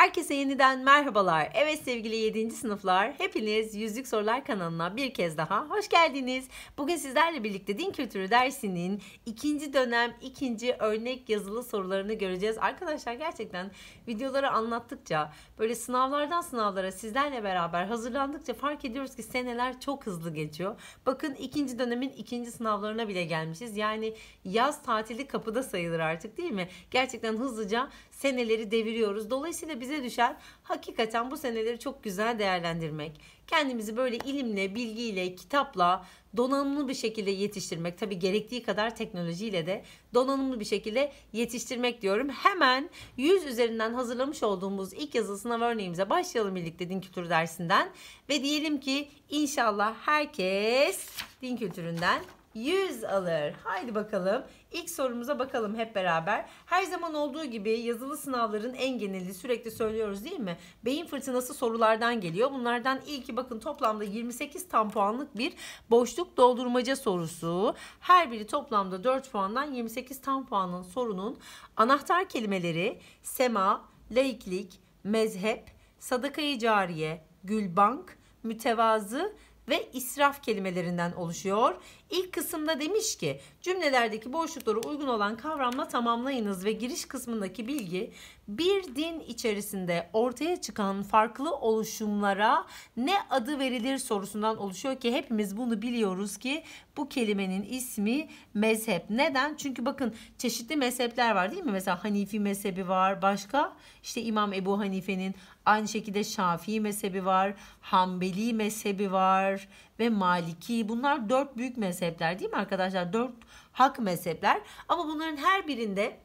Herkese yeniden merhabalar. Evet sevgili 7. sınıflar, hepiniz Yüzük Sorular kanalına bir kez daha hoş geldiniz. Bugün sizlerle birlikte din kültürü dersinin ikinci dönem ikinci örnek yazılı sorularını göreceğiz. Arkadaşlar gerçekten videoları anlattıkça böyle sınavlardan sınavlara sizlerle beraber hazırlandıkça fark ediyoruz ki seneler çok hızlı geçiyor. Bakın ikinci dönemin ikinci sınavlarına bile gelmişiz. Yani yaz tatili kapıda sayılır artık değil mi? Gerçekten hızlıca seneleri deviriyoruz. Dolayısıyla bize düşen hakikaten bu seneleri çok güzel değerlendirmek. Kendimizi böyle ilimle, bilgiyle, kitapla donanımlı bir şekilde yetiştirmek. Tabi gerektiği kadar teknolojiyle de donanımlı bir şekilde yetiştirmek diyorum. Hemen 100 üzerinden hazırlamış olduğumuz ilk yazılı sınav örneğimize başlayalım birlikte din kültürü dersinden. Ve diyelim ki inşallah herkes din kültüründen 100 alır. Haydi bakalım. İlk sorumuza bakalım hep beraber. Her zaman olduğu gibi yazılı sınavların en geneli sürekli söylüyoruz değil mi? Beyin fırtınası sorulardan geliyor. Bunlardan ilki bakın toplamda 28 tam puanlık bir boşluk doldurmaca sorusu. Her biri toplamda 4 puandan 28 tam puanın sorunun anahtar kelimeleri sema, laiklik, mezhep, sadakayı cariye, gülbank, mütevazı ve israf kelimelerinden oluşuyor. İlk kısımda demiş ki cümlelerdeki boşluklara uygun olan kavramla tamamlayınız ve giriş kısmındaki bilgi bir din içerisinde ortaya çıkan farklı oluşumlara ne adı verilir sorusundan oluşuyor ki hepimiz bunu biliyoruz ki bu kelimenin ismi mezhep. Neden? Çünkü bakın çeşitli mezhepler var değil mi? Mesela Hanifi mezhebi var başka işte İmam Ebu Hanife'nin aynı şekilde Şafii mezhebi var, Hanbeli mezhebi var ve Maliki. Bunlar dört büyük mezhepler değil mi arkadaşlar? Dört hak mezhepler. Ama bunların her birinde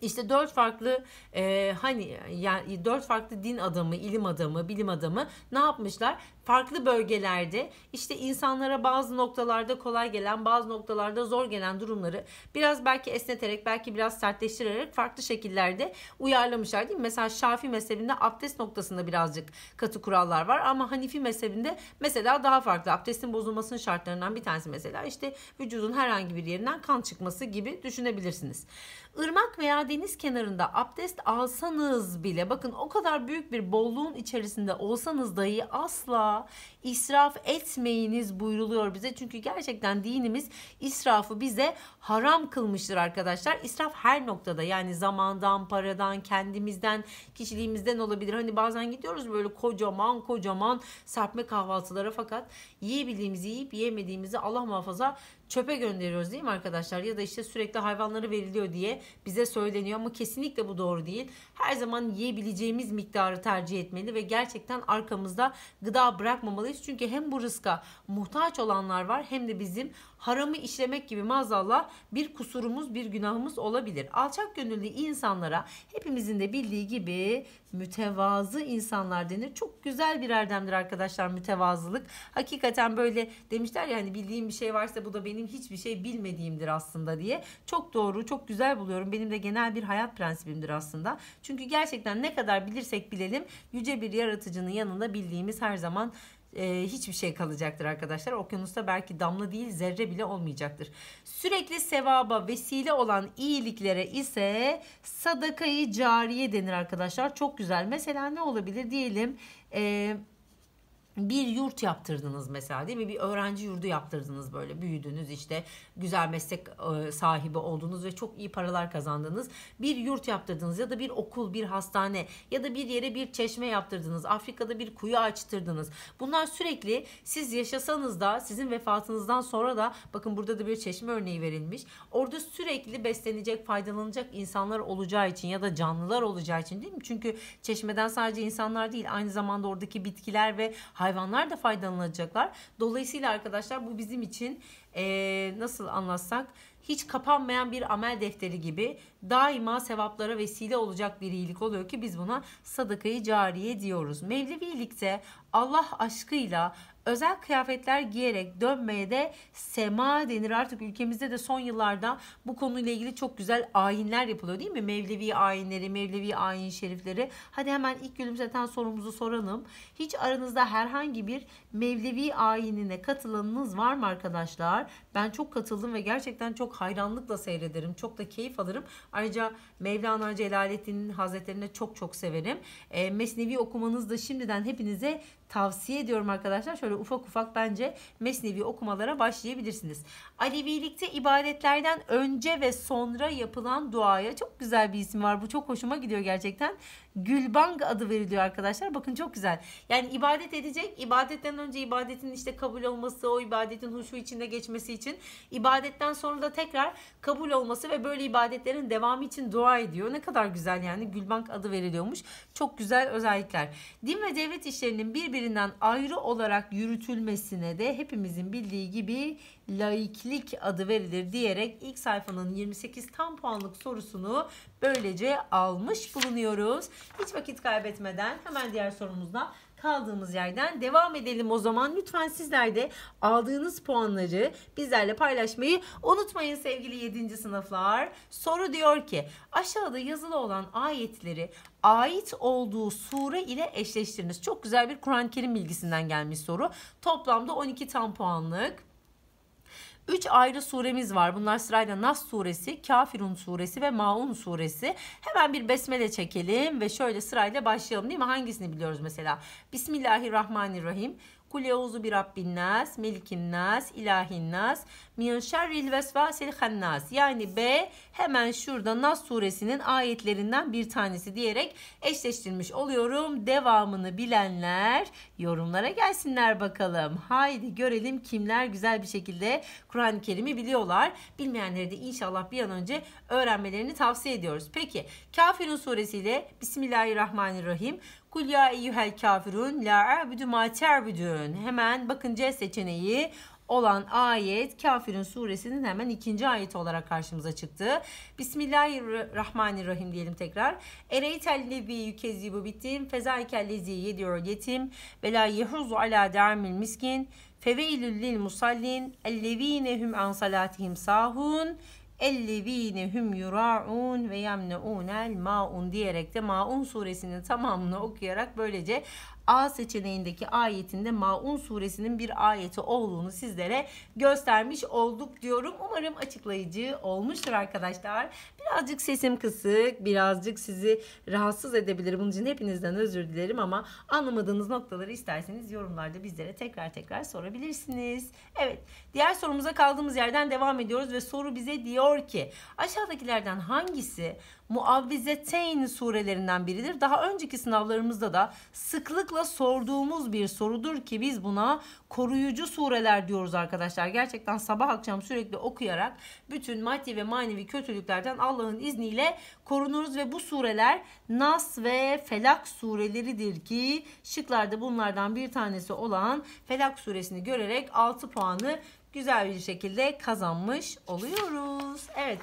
işte dört farklı e, hani yani dört farklı din adamı, ilim adamı, bilim adamı ne yapmışlar? farklı bölgelerde işte insanlara bazı noktalarda kolay gelen bazı noktalarda zor gelen durumları biraz belki esneterek belki biraz sertleştirerek farklı şekillerde uyarlamışlar değil mi? Mesela Şafi mezhebinde abdest noktasında birazcık katı kurallar var ama Hanifi mezhebinde mesela daha farklı. Abdestin bozulmasının şartlarından bir tanesi mesela işte vücudun herhangi bir yerinden kan çıkması gibi düşünebilirsiniz. Irmak veya deniz kenarında abdest alsanız bile bakın o kadar büyük bir bolluğun içerisinde olsanız dahi asla asla israf etmeyiniz buyruluyor bize. Çünkü gerçekten dinimiz israfı bize haram kılmıştır arkadaşlar. İsraf her noktada yani zamandan, paradan, kendimizden, kişiliğimizden olabilir. Hani bazen gidiyoruz böyle kocaman kocaman serpme kahvaltılara fakat yiyebildiğimizi yiyip yiyemediğimizi Allah muhafaza çöpe gönderiyoruz değil mi arkadaşlar? Ya da işte sürekli hayvanları veriliyor diye bize söyleniyor ama kesinlikle bu doğru değil. Her zaman yiyebileceğimiz miktarı tercih etmeli ve gerçekten arkamızda gıda bırakmamalıyız. Çünkü hem bu rızka muhtaç olanlar var hem de bizim haramı işlemek gibi mazallah bir kusurumuz bir günahımız olabilir. Alçak gönüllü insanlara hepimizin de bildiği gibi mütevazı insanlar denir. Çok güzel bir erdemdir arkadaşlar mütevazılık. Hakikaten böyle demişler ya hani bildiğim bir şey varsa bu da benim hiçbir şey bilmediğimdir aslında diye. Çok doğru, çok güzel buluyorum. Benim de genel bir hayat prensibimdir aslında. Çünkü gerçekten ne kadar bilirsek bilelim yüce bir yaratıcının yanında bildiğimiz her zaman e, hiçbir şey kalacaktır arkadaşlar. Okyanusta belki damla değil zerre bile olmayacaktır. Sürekli sevaba vesile olan iyiliklere ise sadakayı cariye denir arkadaşlar. Çok güzel. Mesela ne olabilir diyelim. Eee bir yurt yaptırdınız mesela değil mi? Bir öğrenci yurdu yaptırdınız böyle büyüdünüz işte güzel meslek e, sahibi oldunuz ve çok iyi paralar kazandınız. Bir yurt yaptırdınız ya da bir okul, bir hastane ya da bir yere bir çeşme yaptırdınız. Afrika'da bir kuyu açtırdınız. Bunlar sürekli siz yaşasanız da sizin vefatınızdan sonra da bakın burada da bir çeşme örneği verilmiş. Orada sürekli beslenecek, faydalanacak insanlar olacağı için ya da canlılar olacağı için değil mi? Çünkü çeşmeden sadece insanlar değil aynı zamanda oradaki bitkiler ve Hayvanlar da faydalanacaklar. Dolayısıyla arkadaşlar bu bizim için e, nasıl anlatsak hiç kapanmayan bir amel defteri gibi daima sevaplara vesile olacak bir iyilik oluyor ki biz buna sadakayı cariye diyoruz. Mevlevilikte Allah aşkıyla özel kıyafetler giyerek dönmeye de sema denir. Artık ülkemizde de son yıllarda bu konuyla ilgili çok güzel ayinler yapılıyor değil mi? Mevlevi ayinleri, Mevlevi ayin şerifleri. Hadi hemen ilk gülümseten sorumuzu soralım. Hiç aranızda herhangi bir Mevlevi ayinine katılanınız var mı arkadaşlar? Ben çok katıldım ve gerçekten çok hayranlıkla seyrederim. Çok da keyif alırım. Ayrıca Mevlana Celaleddin Hazretlerine çok çok severim. E, Mesnevi okumanız da şimdiden hepinize tavsiye ediyorum arkadaşlar. Şöyle ufak ufak bence Mesnevi okumalara başlayabilirsiniz. Alevilikte ibadetlerden önce ve sonra yapılan duaya çok güzel bir isim var. Bu çok hoşuma gidiyor gerçekten. Gülbang adı veriliyor arkadaşlar. Bakın çok güzel. Yani ibadet edecek. İbadetten önce ibadetin işte kabul olması, o ibadetin huşu içinde geçmesi için ibadetten sonra da tekrar kabul olması ve böyle ibadetlerin devamı için dua ediyor. Ne kadar güzel yani. Gülbank adı veriliyormuş. Çok güzel özellikler. Din ve devlet işlerinin birbirinden ayrı olarak yürütülmesine de hepimizin bildiği gibi laiklik adı verilir diyerek ilk sayfanın 28 tam puanlık sorusunu böylece almış bulunuyoruz. Hiç vakit kaybetmeden hemen diğer sorumuzla kaldığımız yerden devam edelim o zaman. Lütfen sizler de aldığınız puanları bizlerle paylaşmayı unutmayın sevgili 7. sınıflar. Soru diyor ki aşağıda yazılı olan ayetleri ait olduğu sure ile eşleştiriniz. Çok güzel bir Kur'an-ı Kerim bilgisinden gelmiş soru. Toplamda 12 tam puanlık. 3 ayrı suremiz var. Bunlar sırayla Nas suresi, Kafirun suresi ve Maun suresi. Hemen bir besmele çekelim ve şöyle sırayla başlayalım değil mi? Hangisini biliyoruz mesela? Bismillahirrahmanirrahim. Kul yauzu bir rabbin nas, melikin nas, ilahin nas, min şerril vesvasil hannas. Yani B hemen şurada Nas suresinin ayetlerinden bir tanesi diyerek eşleştirmiş oluyorum. Devamını bilenler yorumlara gelsinler bakalım. Haydi görelim kimler güzel bir şekilde Kur'an-ı Kerim'i biliyorlar. Bilmeyenleri de inşallah bir an önce öğrenmelerini tavsiye ediyoruz. Peki Kafirun suresiyle Bismillahirrahmanirrahim. Kul ya eyyuhel kafirun la a'budu ma te'budun. Hemen bakın C seçeneği olan ayet Kafirin suresinin hemen ikinci ayet olarak karşımıza çıktı. Bismillahirrahmanirrahim diyelim tekrar. Ereytel yükezi bu bittim. Fezaikel lezi yediyor yetim. Ve la yehuzu ala dermil miskin. Feveilül lil musallin. Ellevine hüm sahun. Ellevine hum yuraun ve yemneunel maun diyerek de Maun suresinin tamamını okuyarak böylece A seçeneğindeki ayetinde Maun suresinin bir ayeti olduğunu sizlere göstermiş olduk diyorum. Umarım açıklayıcı olmuştur arkadaşlar. Birazcık sesim kısık, birazcık sizi rahatsız edebilir. Bunun için hepinizden özür dilerim ama anlamadığınız noktaları isterseniz yorumlarda bizlere tekrar tekrar sorabilirsiniz. Evet, diğer sorumuza kaldığımız yerden devam ediyoruz ve soru bize diyor ki aşağıdakilerden hangisi Muavvizeteyn surelerinden biridir? Daha önceki sınavlarımızda da sıklıkla sıklıkla sorduğumuz bir sorudur ki biz buna koruyucu sureler diyoruz arkadaşlar. Gerçekten sabah akşam sürekli okuyarak bütün maddi ve manevi kötülüklerden Allah'ın izniyle korunuruz ve bu sureler Nas ve Felak sureleridir ki şıklarda bunlardan bir tanesi olan Felak suresini görerek 6 puanı güzel bir şekilde kazanmış oluyoruz. Evet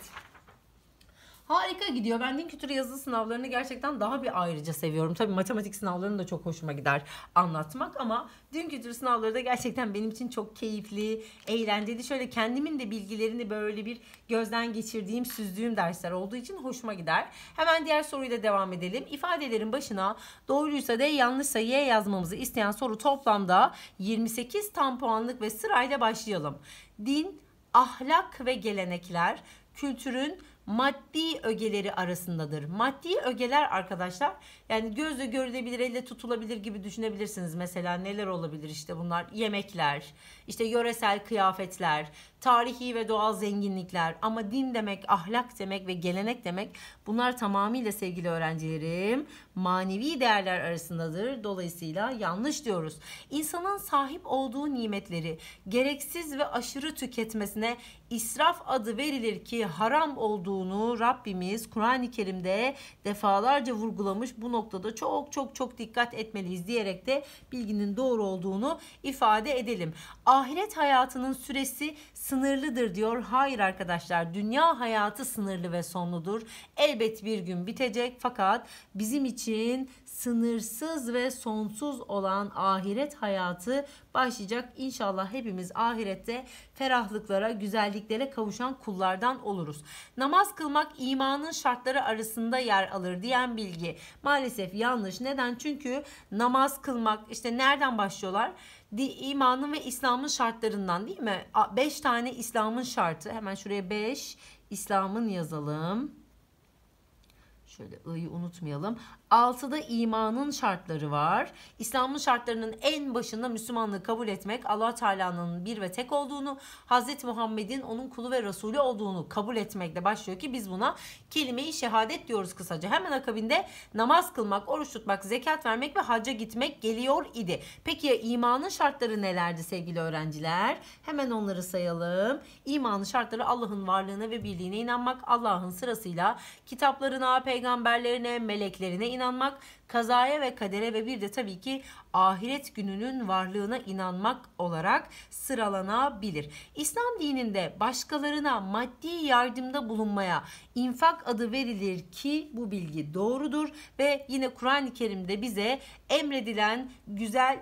harika gidiyor. Ben din kültürü yazılı sınavlarını gerçekten daha bir ayrıca seviyorum. Tabii matematik sınavlarını da çok hoşuma gider anlatmak ama din kültürü sınavları da gerçekten benim için çok keyifli, eğlenceli. Şöyle kendimin de bilgilerini böyle bir gözden geçirdiğim, süzdüğüm dersler olduğu için hoşuma gider. Hemen diğer soruyla devam edelim. İfadelerin başına doğruysa D, yanlışsa Y yazmamızı isteyen soru toplamda 28 tam puanlık ve sırayla başlayalım. Din, ahlak ve gelenekler, kültürün maddi ögeleri arasındadır. Maddi ögeler arkadaşlar yani gözle görülebilir, elle tutulabilir gibi düşünebilirsiniz. Mesela neler olabilir işte bunlar yemekler, işte yöresel kıyafetler, tarihi ve doğal zenginlikler ama din demek, ahlak demek ve gelenek demek bunlar tamamıyla sevgili öğrencilerim manevi değerler arasındadır. Dolayısıyla yanlış diyoruz. İnsanın sahip olduğu nimetleri gereksiz ve aşırı tüketmesine israf adı verilir ki haram olduğu olduğunu Rabbimiz Kur'an-ı Kerim'de defalarca vurgulamış. Bu noktada çok çok çok dikkat etmeliyiz diyerek de bilginin doğru olduğunu ifade edelim. Ahiret hayatının süresi sınırlıdır diyor. Hayır arkadaşlar dünya hayatı sınırlı ve sonludur. Elbet bir gün bitecek fakat bizim için sınırsız ve sonsuz olan ahiret hayatı başlayacak. İnşallah hepimiz ahirette ferahlıklara, güzelliklere kavuşan kullardan oluruz. Namaz kılmak imanın şartları arasında yer alır diyen bilgi maalesef yanlış. Neden? Çünkü namaz kılmak işte nereden başlıyorlar? İmanın ve İslam'ın şartlarından değil mi? 5 tane İslam'ın şartı. Hemen şuraya 5 İslam'ın yazalım. Şöyle ı'yı unutmayalım. Altıda imanın şartları var. İslam'ın şartlarının en başında Müslümanlığı kabul etmek, Allah Teala'nın bir ve tek olduğunu, Hz. Muhammed'in onun kulu ve Resulü olduğunu kabul etmekle başlıyor ki biz buna kelime-i şehadet diyoruz kısaca. Hemen akabinde namaz kılmak, oruç tutmak, zekat vermek ve hacca gitmek geliyor idi. Peki ya imanın şartları nelerdi sevgili öğrenciler? Hemen onları sayalım. İmanın şartları Allah'ın varlığına ve birliğine inanmak, Allah'ın sırasıyla kitaplarına, peygamberlerine, meleklerine inanmak inanmak, kazaya ve kadere ve bir de tabii ki ahiret gününün varlığına inanmak olarak sıralanabilir. İslam dininde başkalarına maddi yardımda bulunmaya infak adı verilir ki bu bilgi doğrudur ve yine Kur'an-ı Kerim'de bize emredilen güzel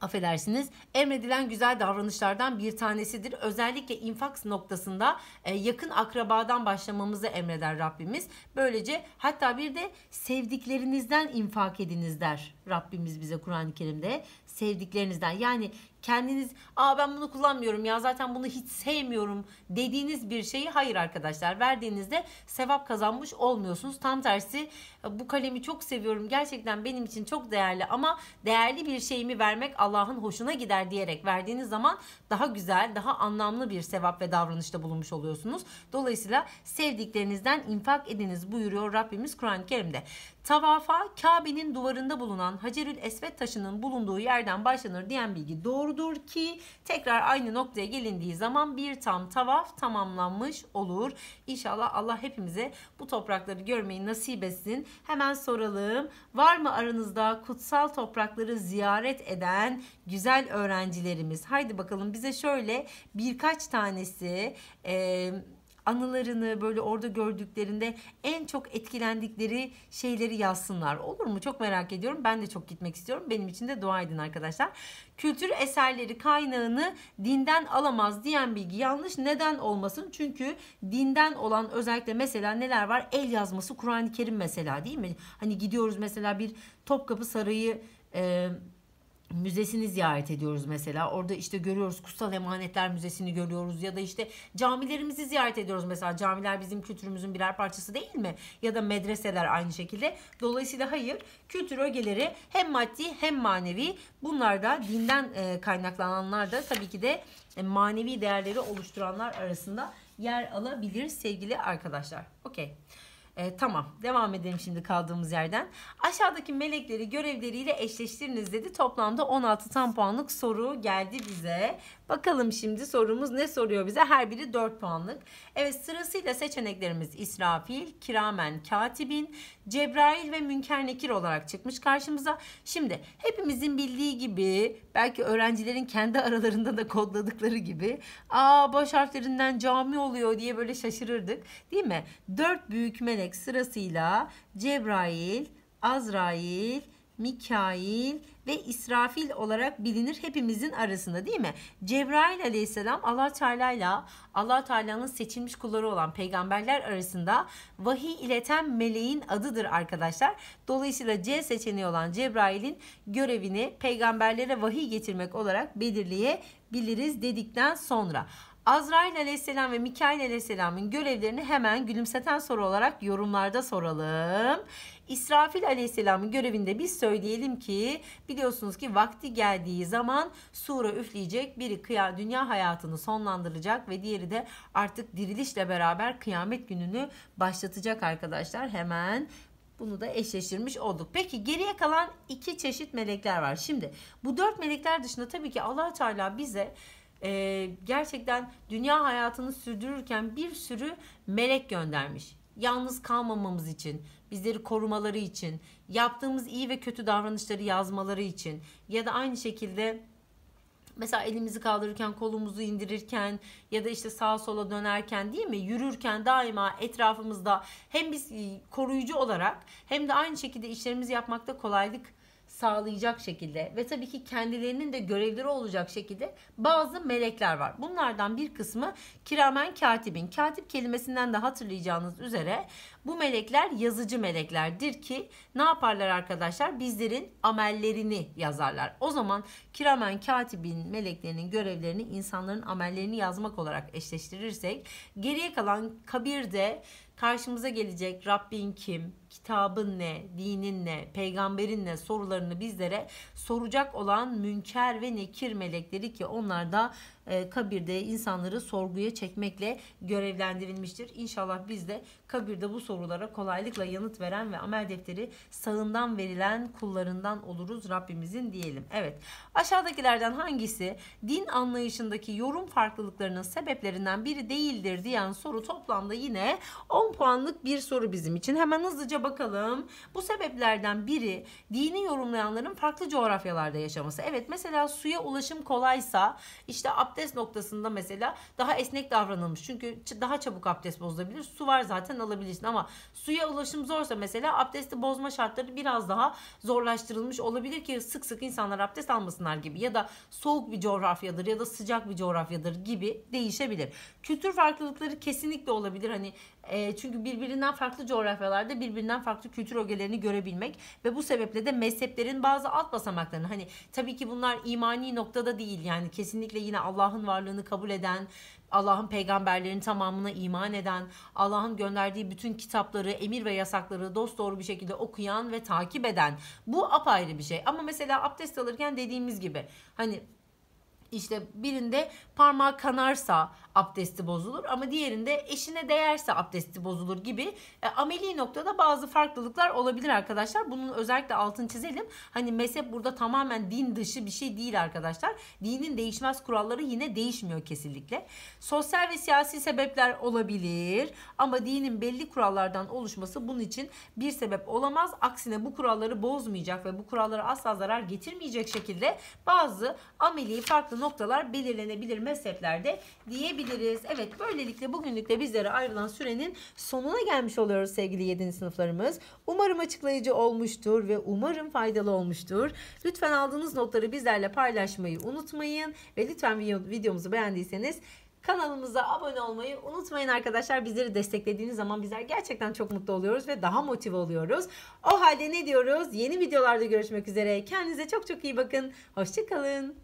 affedersiniz emredilen güzel davranışlardan bir tanesidir. Özellikle infak noktasında e, yakın akrabadan başlamamızı emreder Rabbimiz. Böylece hatta bir de sevdiklerinizden infak ediniz der Rabbimiz bize Kur'an-ı Kerim'de. Sevdiklerinizden yani kendiniz aa ben bunu kullanmıyorum ya zaten bunu hiç sevmiyorum dediğiniz bir şeyi hayır arkadaşlar verdiğinizde sevap kazanmış olmuyorsunuz. Tam tersi bu kalemi çok seviyorum gerçekten benim için çok değerli ama değerli bir şeyimi vermek Allah'ın hoşuna gider diyerek verdiğiniz zaman daha güzel daha anlamlı bir sevap ve davranışta bulunmuş oluyorsunuz. Dolayısıyla sevdiklerinizden infak ediniz buyuruyor Rabbimiz Kur'an-ı Kerim'de. Tavafa Kabe'nin duvarında bulunan Hacerül esvet taşının bulunduğu yerden başlanır diyen bilgi doğru doğrudur ki tekrar aynı noktaya gelindiği zaman bir tam tavaf tamamlanmış olur. İnşallah Allah hepimize bu toprakları görmeyi nasip etsin. Hemen soralım. Var mı aranızda kutsal toprakları ziyaret eden güzel öğrencilerimiz? Haydi bakalım bize şöyle birkaç tanesi... E, anılarını böyle orada gördüklerinde en çok etkilendikleri şeyleri yazsınlar. Olur mu? Çok merak ediyorum. Ben de çok gitmek istiyorum. Benim için de dua edin arkadaşlar. Kültür eserleri kaynağını dinden alamaz diyen bilgi yanlış. Neden olmasın? Çünkü dinden olan özellikle mesela neler var? El yazması, Kur'an-ı Kerim mesela değil mi? Hani gidiyoruz mesela bir Topkapı Sarayı müzesini ziyaret ediyoruz mesela. Orada işte görüyoruz Kutsal Emanetler Müzesi'ni görüyoruz ya da işte camilerimizi ziyaret ediyoruz mesela. Camiler bizim kültürümüzün birer parçası değil mi? Ya da medreseler aynı şekilde. Dolayısıyla hayır kültür ögeleri hem maddi hem manevi. Bunlar da dinden e, kaynaklananlar da tabii ki de e, manevi değerleri oluşturanlar arasında yer alabilir sevgili arkadaşlar. Okey. E, tamam devam edelim şimdi kaldığımız yerden. Aşağıdaki melekleri görevleriyle eşleştiriniz dedi. Toplamda 16 tam puanlık soru geldi bize. Bakalım şimdi sorumuz ne soruyor bize? Her biri 4 puanlık. Evet sırasıyla seçeneklerimiz İsrafil, Kiramen, Katibin, Cebrail ve Münker Nekir olarak çıkmış karşımıza. Şimdi hepimizin bildiği gibi belki öğrencilerin kendi aralarında da kodladıkları gibi aa baş harflerinden cami oluyor diye böyle şaşırırdık değil mi? Dört büyük melek melek sırasıyla Cebrail, Azrail, Mikail ve İsrafil olarak bilinir hepimizin arasında değil mi? Cebrail aleyhisselam Allah Teala ile Allah Teala'nın seçilmiş kulları olan peygamberler arasında vahiy ileten meleğin adıdır arkadaşlar. Dolayısıyla C seçeneği olan Cebrail'in görevini peygamberlere vahiy getirmek olarak belirleyebiliriz dedikten sonra Azrail aleyhisselam ve Mikail aleyhisselamın görevlerini hemen gülümseten soru olarak yorumlarda soralım. İsrafil aleyhisselamın görevinde biz söyleyelim ki biliyorsunuz ki vakti geldiği zaman sura üfleyecek biri kıya, dünya hayatını sonlandıracak ve diğeri de artık dirilişle beraber kıyamet gününü başlatacak arkadaşlar. Hemen bunu da eşleştirmiş olduk. Peki geriye kalan iki çeşit melekler var. Şimdi bu dört melekler dışında tabii ki allah Teala bize e, gerçekten dünya hayatını sürdürürken bir sürü melek göndermiş. Yalnız kalmamamız için, bizleri korumaları için, yaptığımız iyi ve kötü davranışları yazmaları için ya da aynı şekilde mesela elimizi kaldırırken, kolumuzu indirirken ya da işte sağa sola dönerken değil mi? Yürürken daima etrafımızda hem biz e, koruyucu olarak hem de aynı şekilde işlerimizi yapmakta kolaylık sağlayacak şekilde ve tabii ki kendilerinin de görevleri olacak şekilde bazı melekler var. Bunlardan bir kısmı kiramen katibin. Katip kelimesinden de hatırlayacağınız üzere bu melekler yazıcı meleklerdir ki ne yaparlar arkadaşlar? Bizlerin amellerini yazarlar. O zaman kiramen katibin meleklerinin görevlerini insanların amellerini yazmak olarak eşleştirirsek geriye kalan kabirde karşımıza gelecek Rabbin kim, kitabın ne, dinin ne, peygamberin ne sorularını bizlere soracak olan münker ve nekir melekleri ki onlar da e, kabirde insanları sorguya çekmekle görevlendirilmiştir. İnşallah biz de kabirde bu sorulara kolaylıkla yanıt veren ve amel defteri sağından verilen kullarından oluruz Rabbimizin diyelim. Evet aşağıdakilerden hangisi din anlayışındaki yorum farklılıklarının sebeplerinden biri değildir diyen soru toplamda yine 10 puanlık bir soru bizim için. Hemen hızlıca bakalım. Bu sebeplerden biri dini yorumlayanların farklı coğrafyalarda yaşaması. Evet mesela suya ulaşım kolaysa işte abdest abdest noktasında mesela daha esnek davranılmış. Çünkü daha çabuk abdest bozulabilir. Su var zaten alabilirsin ama suya ulaşım zorsa mesela abdesti bozma şartları biraz daha zorlaştırılmış olabilir ki sık sık insanlar abdest almasınlar gibi ya da soğuk bir coğrafyadır ya da sıcak bir coğrafyadır gibi değişebilir. Kültür farklılıkları kesinlikle olabilir. Hani ee, çünkü birbirinden farklı coğrafyalarda birbirinden farklı kültür ögelerini görebilmek ve bu sebeple de mezheplerin bazı alt basamaklarını hani tabii ki bunlar imani noktada değil yani kesinlikle yine Allah'ın varlığını kabul eden Allah'ın peygamberlerinin tamamına iman eden, Allah'ın gönderdiği bütün kitapları, emir ve yasakları dost doğru bir şekilde okuyan ve takip eden. Bu apayrı bir şey. Ama mesela abdest alırken dediğimiz gibi hani işte birinde parmağı kanarsa abdesti bozulur ama diğerinde eşine değerse abdesti bozulur gibi e, ameli noktada bazı farklılıklar olabilir arkadaşlar. Bunun özellikle altını çizelim. Hani mezhep burada tamamen din dışı bir şey değil arkadaşlar. Dinin değişmez kuralları yine değişmiyor kesinlikle. Sosyal ve siyasi sebepler olabilir ama dinin belli kurallardan oluşması bunun için bir sebep olamaz. Aksine bu kuralları bozmayacak ve bu kurallara asla zarar getirmeyecek şekilde bazı ameli farklı noktalar belirlenebilir mezheplerde diyebiliriz diyebiliriz. Evet böylelikle bugünlük de bizlere ayrılan sürenin sonuna gelmiş oluyoruz sevgili 7. sınıflarımız. Umarım açıklayıcı olmuştur ve umarım faydalı olmuştur. Lütfen aldığınız notları bizlerle paylaşmayı unutmayın ve lütfen videomuzu beğendiyseniz Kanalımıza abone olmayı unutmayın arkadaşlar. Bizleri desteklediğiniz zaman bizler gerçekten çok mutlu oluyoruz ve daha motive oluyoruz. O halde ne diyoruz? Yeni videolarda görüşmek üzere. Kendinize çok çok iyi bakın. Hoşçakalın.